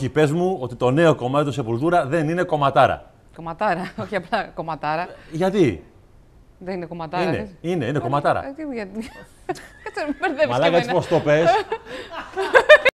Όχι, πες μου ότι το νέο κομμάτι του Σεπουλτούρα δεν είναι κομματάρα. Κομματάρα, όχι απλά κομματάρα. Γιατί. Δεν είναι κομματάρα. Είναι, είναι, είναι ε, κομματάρα. Κάτσε, μπερδεύεις. Μαλάκα, έτσι πώς το πες.